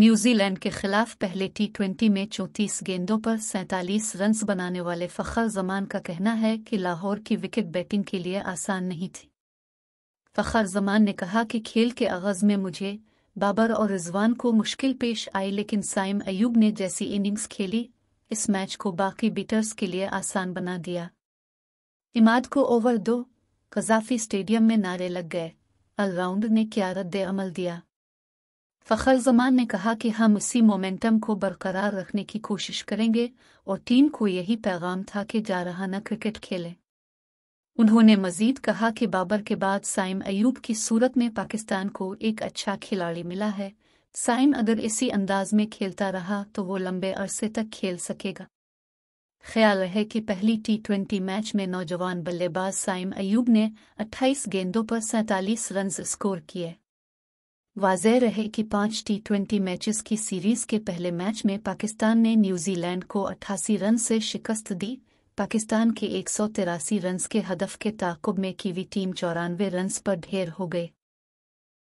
New Zealand के खिलाफ पहले टी ट्वेंटी में चौतीस गेंदों पर सैंतालीस रन बनाने वाले फ़खर जमान का कहना है कि लाहौर की विकेट बैटिंग के लिए आसान नहीं थी फ़खर जमान ने कहा कि खेल के आगाज़ में मुझे बाबर और रिजवान को मुश्किल पेश आई लेकिन साइम अयूब ने जैसी इनिंग्स खेली इस मैच को बाकी बीटर्स के लिए आसान बना दिया इमाद को ओवर दो कजाफी स्टेडियम में नारे लग गए अलराउंड ने क्या रद्द अमल दिया फ़खर जमान ने कहा कि हम उसी मोमेंटम को बरकरार रखने की कोशिश करेंगे और टीम को यही पैगाम था कि जा रहा न क्रिकेट खेले उन्होंने मजीद कहा कि बाबर के बाद साइम अयूब की सूरत में पाकिस्तान को एक अच्छा खिलाड़ी मिला है साइम अगर इसी अंदाज में खेलता रहा तो वो लंबे अरसे तक खेल सकेगा ख्याल है कि पहली टी ट्वेंटी मैच में नौजवान बल्लेबाज साइम अयूब ने 28 गेंदों पर सैंतालीस रन स्कोर किए वाजह रहे कि पांच टी ट्वेंटी मैचेस की सीरीज के पहले मैच में पाकिस्तान ने न्यूजीलैंड को अट्ठासी रन से शिकस्त दी पाकिस्तान के एक सौ तिरासी रन के हदफ के ताकुब में कीवी टीम चौरानवे रन पर ढेर हो गए